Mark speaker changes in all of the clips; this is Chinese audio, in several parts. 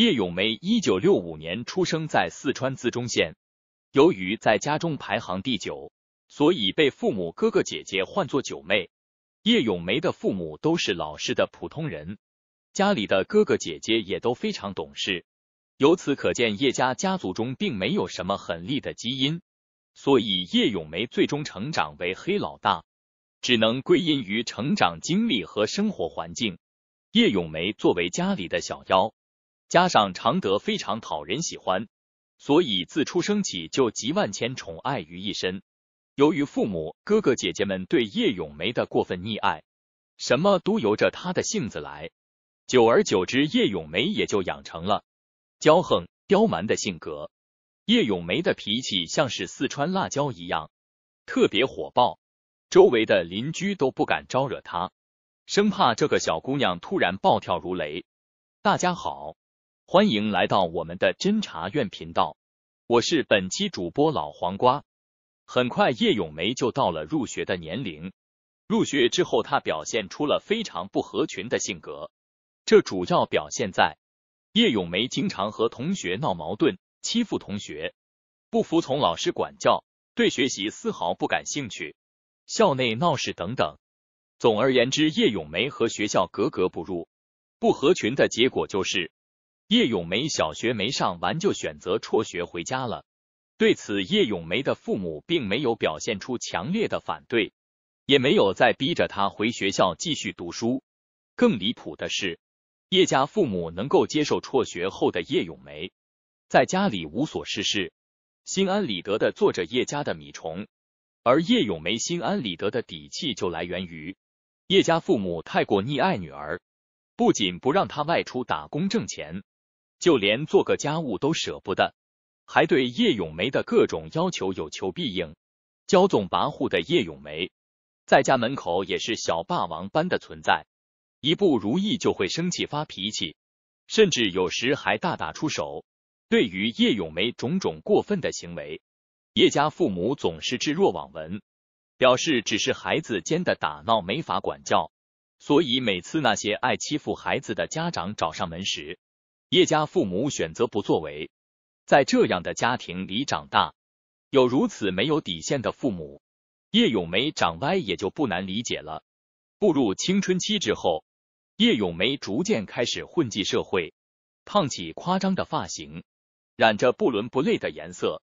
Speaker 1: 叶咏梅一九六五年出生在四川资中县，由于在家中排行第九，所以被父母哥哥姐姐唤作“九妹”。叶咏梅的父母都是老实的普通人，家里的哥哥姐姐也都非常懂事，由此可见，叶家家族中并没有什么狠戾的基因，所以叶咏梅最终成长为黑老大，只能归因于成长经历和生活环境。叶咏梅作为家里的小幺。加上常德非常讨人喜欢，所以自出生起就集万千宠爱于一身。由于父母、哥哥姐姐们对叶永梅的过分溺爱，什么都由着她的性子来，久而久之，叶永梅也就养成了骄横刁蛮的性格。叶永梅的脾气像是四川辣椒一样，特别火爆，周围的邻居都不敢招惹她，生怕这个小姑娘突然暴跳如雷。大家好。欢迎来到我们的侦查院频道，我是本期主播老黄瓜。很快，叶咏梅就到了入学的年龄。入学之后，她表现出了非常不合群的性格，这主要表现在叶咏梅经常和同学闹矛盾、欺负同学、不服从老师管教、对学习丝毫不感兴趣、校内闹事等等。总而言之，叶咏梅和学校格格不入，不合群的结果就是。叶永梅小学没上完就选择辍学回家了。对此，叶永梅的父母并没有表现出强烈的反对，也没有再逼着她回学校继续读书。更离谱的是，叶家父母能够接受辍学后的叶永梅在家里无所事事，心安理得的做着叶家的米虫。而叶永梅心安理得的底气就来源于叶家父母太过溺爱女儿，不仅不让她外出打工挣钱。就连做个家务都舍不得，还对叶永梅的各种要求有求必应。骄纵跋扈的叶永梅在家门口也是小霸王般的存在，一不如意就会生气发脾气，甚至有时还大打出手。对于叶永梅种种过分的行为，叶家父母总是置若罔闻，表示只是孩子间的打闹，没法管教。所以每次那些爱欺负孩子的家长找上门时，叶家父母选择不作为，在这样的家庭里长大，有如此没有底线的父母，叶咏梅长歪也就不难理解了。步入青春期之后，叶咏梅逐渐开始混迹社会，烫起夸张的发型，染着不伦不类的颜色，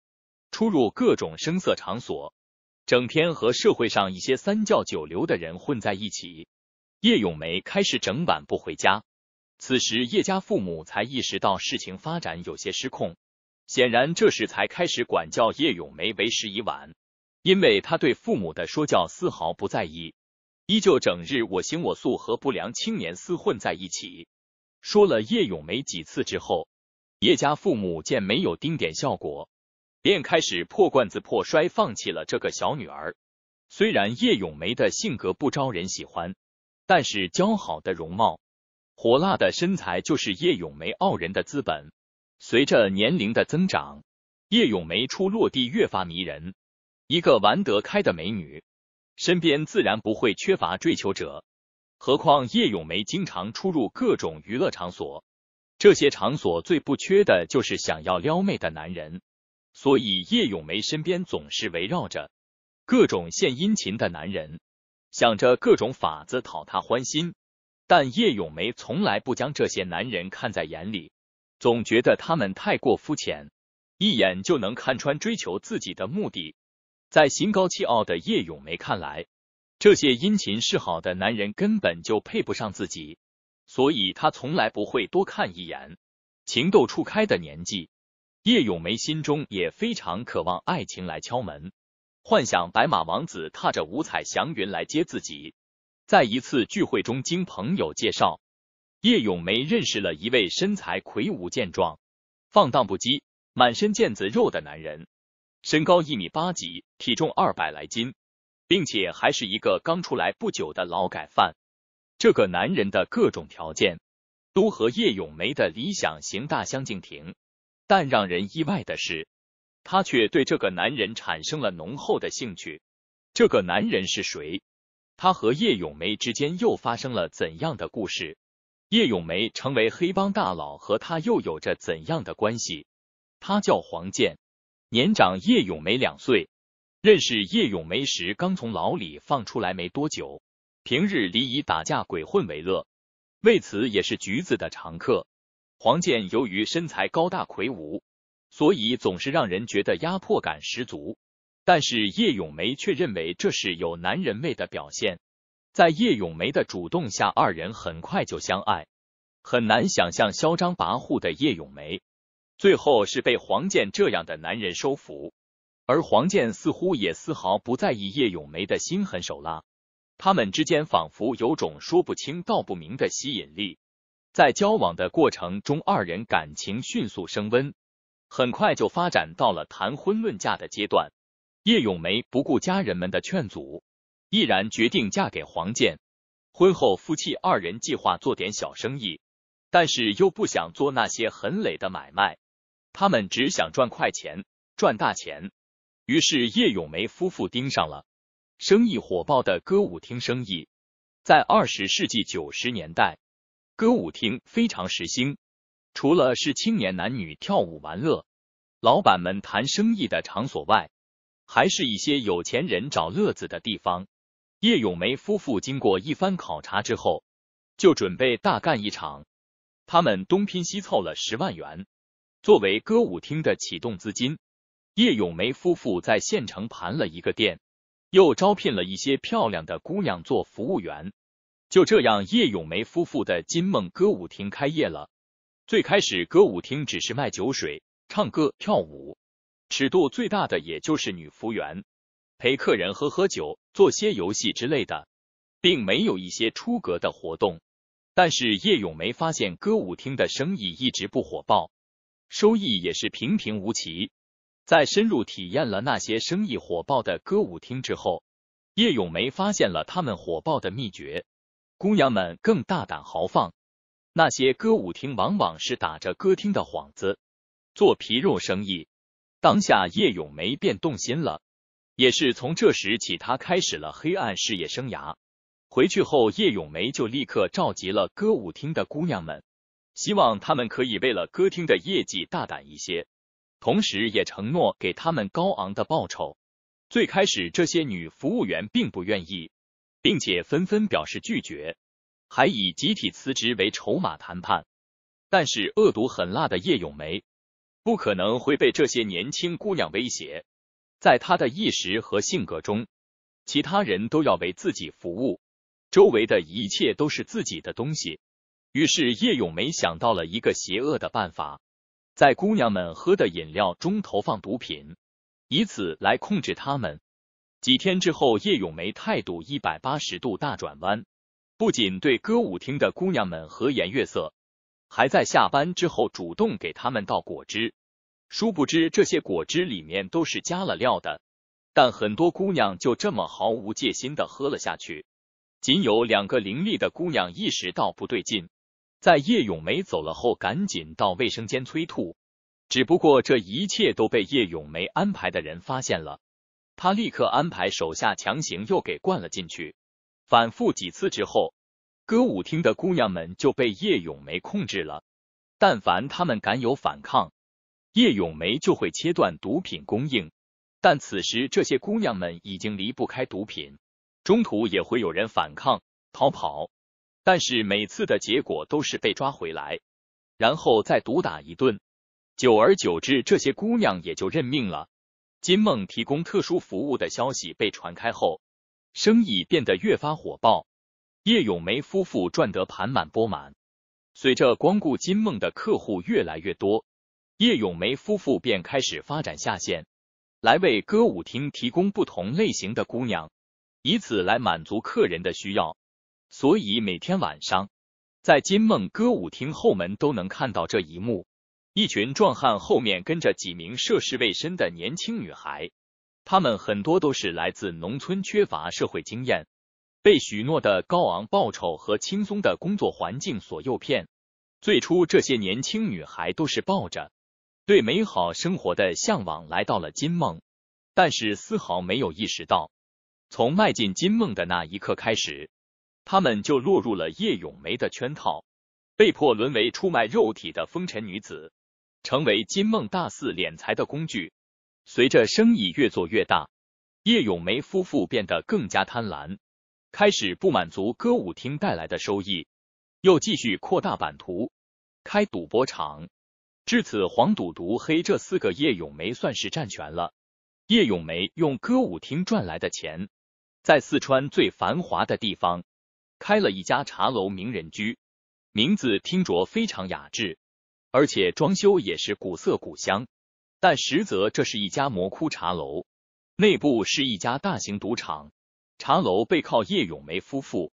Speaker 1: 出入各种声色场所，整天和社会上一些三教九流的人混在一起。叶咏梅开始整晚不回家。此时，叶家父母才意识到事情发展有些失控。显然，这时才开始管教叶咏梅，为时已晚。因为他对父母的说教丝毫不在意，依旧整日我行我素，和不良青年厮混在一起。说了叶咏梅几次之后，叶家父母见没有丁点效果，便开始破罐子破摔，放弃了这个小女儿。虽然叶咏梅的性格不招人喜欢，但是姣好的容貌。火辣的身材就是叶咏梅傲人的资本。随着年龄的增长，叶咏梅出落地越发迷人。一个玩得开的美女，身边自然不会缺乏追求者。何况叶咏梅经常出入各种娱乐场所，这些场所最不缺的就是想要撩妹的男人。所以叶咏梅身边总是围绕着各种献殷勤的男人，想着各种法子讨她欢心。但叶咏梅从来不将这些男人看在眼里，总觉得他们太过肤浅，一眼就能看穿追求自己的目的。在心高气傲的叶咏梅看来，这些殷勤示好的男人根本就配不上自己，所以她从来不会多看一眼。情窦初开的年纪，叶咏梅心中也非常渴望爱情来敲门，幻想白马王子踏着五彩祥云来接自己。在一次聚会中，经朋友介绍，叶咏梅认识了一位身材魁梧、健壮、放荡不羁、满身腱子肉的男人，身高一米八几，体重二百来斤，并且还是一个刚出来不久的劳改犯。这个男人的各种条件都和叶咏梅的理想型大相径庭，但让人意外的是，他却对这个男人产生了浓厚的兴趣。这个男人是谁？他和叶咏梅之间又发生了怎样的故事？叶咏梅成为黑帮大佬，和他又有着怎样的关系？他叫黄健，年长叶咏梅两岁。认识叶咏梅时，刚从牢里放出来没多久。平日里以打架、鬼混为乐，为此也是橘子的常客。黄健由于身材高大魁梧，所以总是让人觉得压迫感十足。但是叶咏梅却认为这是有男人味的表现，在叶咏梅的主动下，二人很快就相爱。很难想象嚣张跋扈的叶咏梅，最后是被黄健这样的男人收服，而黄健似乎也丝毫不在意叶咏梅的心狠手辣。他们之间仿佛有种说不清道不明的吸引力，在交往的过程中，二人感情迅速升温，很快就发展到了谈婚论嫁的阶段。叶永梅不顾家人们的劝阻，毅然决定嫁给黄健。婚后，夫妻二人计划做点小生意，但是又不想做那些很累的买卖，他们只想赚快钱、赚大钱。于是，叶永梅夫妇盯上了生意火爆的歌舞厅生意。在二十世纪九十年代，歌舞厅非常时兴，除了是青年男女跳舞玩乐、老板们谈生意的场所外，还是一些有钱人找乐子的地方。叶咏梅夫妇经过一番考察之后，就准备大干一场。他们东拼西凑了十万元，作为歌舞厅的启动资金。叶咏梅夫妇在县城盘了一个店，又招聘了一些漂亮的姑娘做服务员。就这样，叶咏梅夫妇的金梦歌舞厅开业了。最开始，歌舞厅只是卖酒水、唱歌、跳舞。尺度最大的也就是女服务员陪客人喝喝酒、做些游戏之类的，并没有一些出格的活动。但是叶咏梅发现歌舞厅的生意一直不火爆，收益也是平平无奇。在深入体验了那些生意火爆的歌舞厅之后，叶咏梅发现了他们火爆的秘诀：姑娘们更大胆豪放。那些歌舞厅往往是打着歌厅的幌子做皮肉生意。当下，叶咏梅便动心了。也是从这时起，她开始了黑暗事业生涯。回去后，叶咏梅就立刻召集了歌舞厅的姑娘们，希望她们可以为了歌厅的业绩大胆一些，同时也承诺给他们高昂的报酬。最开始，这些女服务员并不愿意，并且纷纷表示拒绝，还以集体辞职为筹码谈判。但是，恶毒狠辣的叶咏梅。不可能会被这些年轻姑娘威胁，在他的意识和性格中，其他人都要为自己服务，周围的一切都是自己的东西。于是叶永梅想到了一个邪恶的办法，在姑娘们喝的饮料中投放毒品，以此来控制她们。几天之后，叶永梅态度一百八十度大转弯，不仅对歌舞厅的姑娘们和颜悦色。还在下班之后主动给他们倒果汁，殊不知这些果汁里面都是加了料的，但很多姑娘就这么毫无戒心的喝了下去。仅有两个伶俐的姑娘意识到不对劲，在叶永梅走了后，赶紧到卫生间催吐。只不过这一切都被叶永梅安排的人发现了，他立刻安排手下强行又给灌了进去，反复几次之后。歌舞厅的姑娘们就被叶咏梅控制了，但凡她们敢有反抗，叶咏梅就会切断毒品供应。但此时这些姑娘们已经离不开毒品，中途也会有人反抗逃跑，但是每次的结果都是被抓回来，然后再毒打一顿。久而久之，这些姑娘也就认命了。金梦提供特殊服务的消息被传开后，生意变得越发火爆。叶永梅夫妇赚得盘满钵满。随着光顾金梦的客户越来越多，叶永梅夫妇便开始发展下线，来为歌舞厅提供不同类型的姑娘，以此来满足客人的需要。所以每天晚上，在金梦歌舞厅后门都能看到这一幕：一群壮汉后面跟着几名涉世未深的年轻女孩，她们很多都是来自农村，缺乏社会经验。被许诺的高昂报酬和轻松的工作环境所诱骗，最初这些年轻女孩都是抱着对美好生活的向往来到了金梦，但是丝毫没有意识到，从迈进金梦的那一刻开始，她们就落入了叶咏梅的圈套，被迫沦为出卖肉体的风尘女子，成为金梦大肆敛财的工具。随着生意越做越大，叶咏梅夫妇变得更加贪婪。开始不满足歌舞厅带来的收益，又继续扩大版图，开赌博场。至此，黄赌毒黑这四个叶永梅算是占全了。叶永梅用歌舞厅赚来的钱，在四川最繁华的地方开了一家茶楼“名人居”，名字听着非常雅致，而且装修也是古色古香。但实则这是一家魔窟茶楼，内部是一家大型赌场。茶楼背靠叶咏梅夫妇，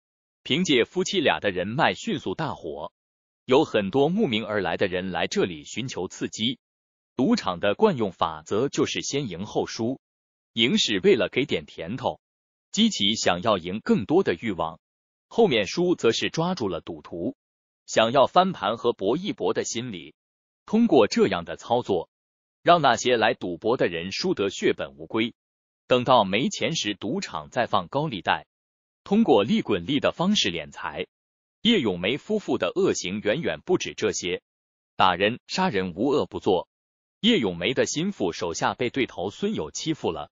Speaker 1: 凭借夫妻俩的人脉迅速大火，有很多慕名而来的人来这里寻求刺激。赌场的惯用法则就是先赢后输，赢是为了给点甜头，激起想要赢更多的欲望；后面输则是抓住了赌徒想要翻盘和搏一搏的心理，通过这样的操作，让那些来赌博的人输得血本无归。等到没钱时，赌场再放高利贷，通过利滚利的方式敛财。叶永梅夫妇的恶行远远不止这些，打人、杀人，无恶不作。叶永梅的心腹手下被对头孙友欺负了，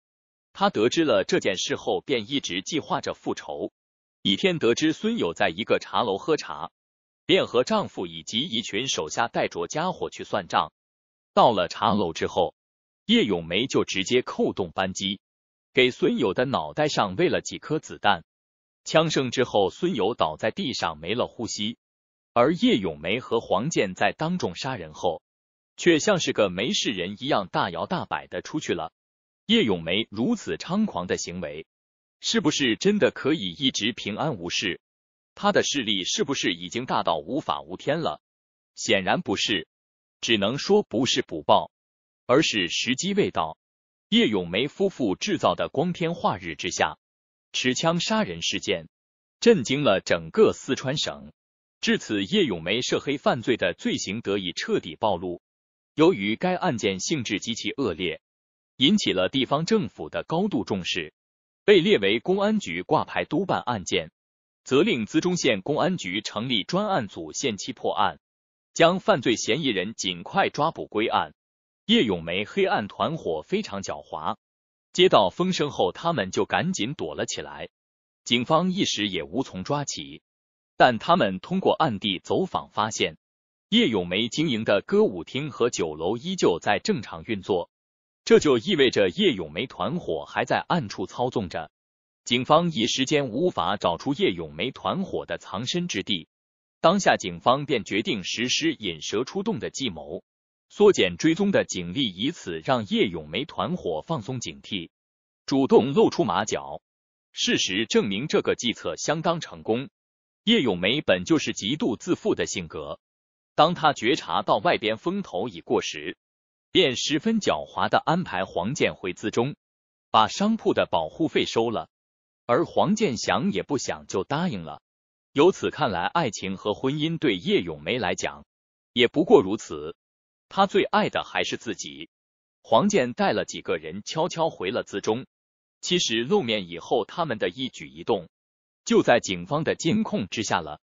Speaker 1: 他得知了这件事后，便一直计划着复仇。一天得知孙友在一个茶楼喝茶，便和丈夫以及一群手下带着家伙去算账。到了茶楼之后，叶永梅就直接扣动扳机。给孙友的脑袋上喂了几颗子弹，枪声之后，孙友倒在地上没了呼吸。而叶咏梅和黄健在当众杀人后，却像是个没事人一样大摇大摆的出去了。叶咏梅如此猖狂的行为，是不是真的可以一直平安无事？他的势力是不是已经大到无法无天了？显然不是，只能说不是不报，而是时机未到。叶永梅夫妇制造的光天化日之下持枪杀人事件，震惊了整个四川省。至此，叶永梅涉黑犯罪的罪行得以彻底暴露。由于该案件性质极其恶劣，引起了地方政府的高度重视，被列为公安局挂牌督办案件，责令资中县公安局成立专案组，限期破案，将犯罪嫌疑人尽快抓捕归案。叶永梅黑暗团伙非常狡猾，接到风声后，他们就赶紧躲了起来。警方一时也无从抓起，但他们通过暗地走访发现，叶咏梅经营的歌舞厅和酒楼依旧在正常运作，这就意味着叶咏梅团伙还在暗处操纵着。警方一时间无法找出叶咏梅团伙的藏身之地，当下警方便决定实施引蛇出洞的计谋。缩减追踪的警力，以此让叶永梅团伙放松警惕，主动露出马脚。事实证明，这个计策相当成功。叶永梅本就是极度自负的性格，当他觉察到外边风头已过时，便十分狡猾的安排黄建回资中，把商铺的保护费收了。而黄健祥也不想，就答应了。由此看来，爱情和婚姻对叶永梅来讲，也不过如此。他最爱的还是自己。黄健带了几个人悄悄回了资中。其实露面以后，他们的一举一动就在警方的监控之下了。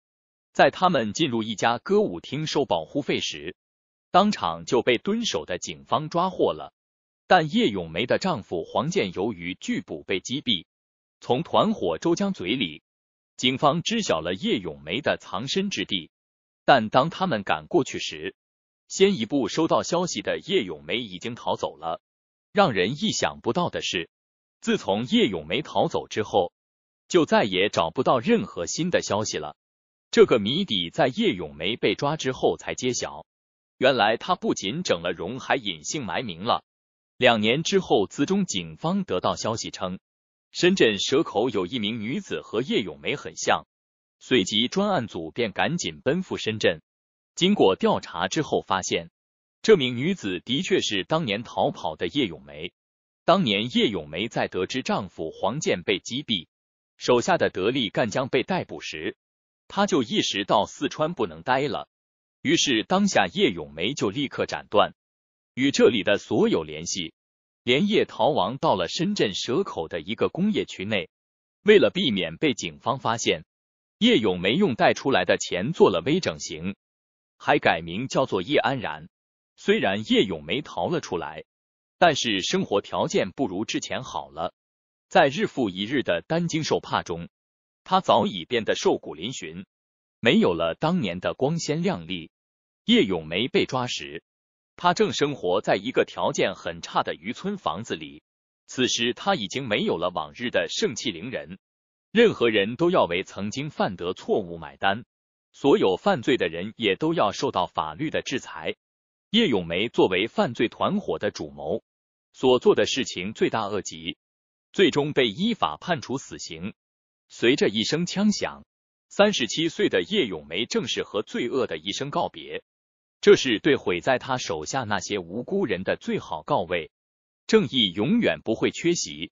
Speaker 1: 在他们进入一家歌舞厅收保护费时，当场就被蹲守的警方抓获了。但叶咏梅的丈夫黄健由于拒捕被击毙。从团伙周江嘴里，警方知晓了叶咏梅的藏身之地。但当他们赶过去时，先一步收到消息的叶咏梅已经逃走了。让人意想不到的是，自从叶咏梅逃走之后，就再也找不到任何新的消息了。这个谜底在叶咏梅被抓之后才揭晓。原来她不仅整了容，还隐姓埋名了。两年之后，资中警方得到消息称，深圳蛇口有一名女子和叶咏梅很像，随即专案组便赶紧奔赴深圳。经过调查之后，发现这名女子的确是当年逃跑的叶永梅。当年叶永梅在得知丈夫黄建被击毙，手下的得力干将被逮捕时，她就意识到四川不能待了。于是当下，叶永梅就立刻斩断与这里的所有联系，连夜逃亡到了深圳蛇口的一个工业区内。为了避免被警方发现，叶咏梅用带出来的钱做了微整形。还改名叫做叶安然。虽然叶咏梅逃了出来，但是生活条件不如之前好了。在日复一日的担惊受怕中，她早已变得瘦骨嶙峋，没有了当年的光鲜亮丽。叶咏梅被抓时，她正生活在一个条件很差的渔村房子里。此时，她已经没有了往日的盛气凌人，任何人都要为曾经犯的错误买单。所有犯罪的人也都要受到法律的制裁。叶咏梅作为犯罪团伙的主谋，所做的事情罪大恶极，最终被依法判处死刑。随着一声枪响，三十七岁的叶咏梅正式和罪恶的一生告别。这是对毁在他手下那些无辜人的最好告慰。正义永远不会缺席，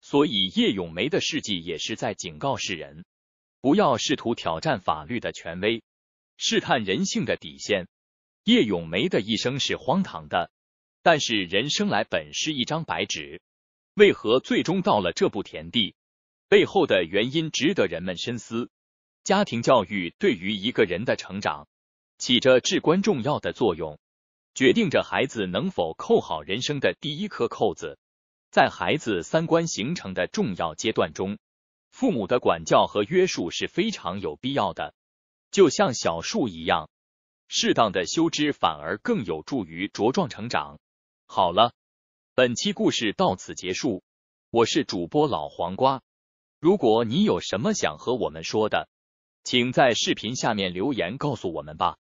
Speaker 1: 所以叶咏梅的事迹也是在警告世人。不要试图挑战法律的权威，试探人性的底线。叶咏梅的一生是荒唐的，但是人生来本是一张白纸，为何最终到了这步田地？背后的原因值得人们深思。家庭教育对于一个人的成长起着至关重要的作用，决定着孩子能否扣好人生的第一颗扣子。在孩子三观形成的重要阶段中。父母的管教和约束是非常有必要的，就像小树一样，适当的修枝反而更有助于茁壮成长。好了，本期故事到此结束，我是主播老黄瓜。如果你有什么想和我们说的，请在视频下面留言告诉我们吧。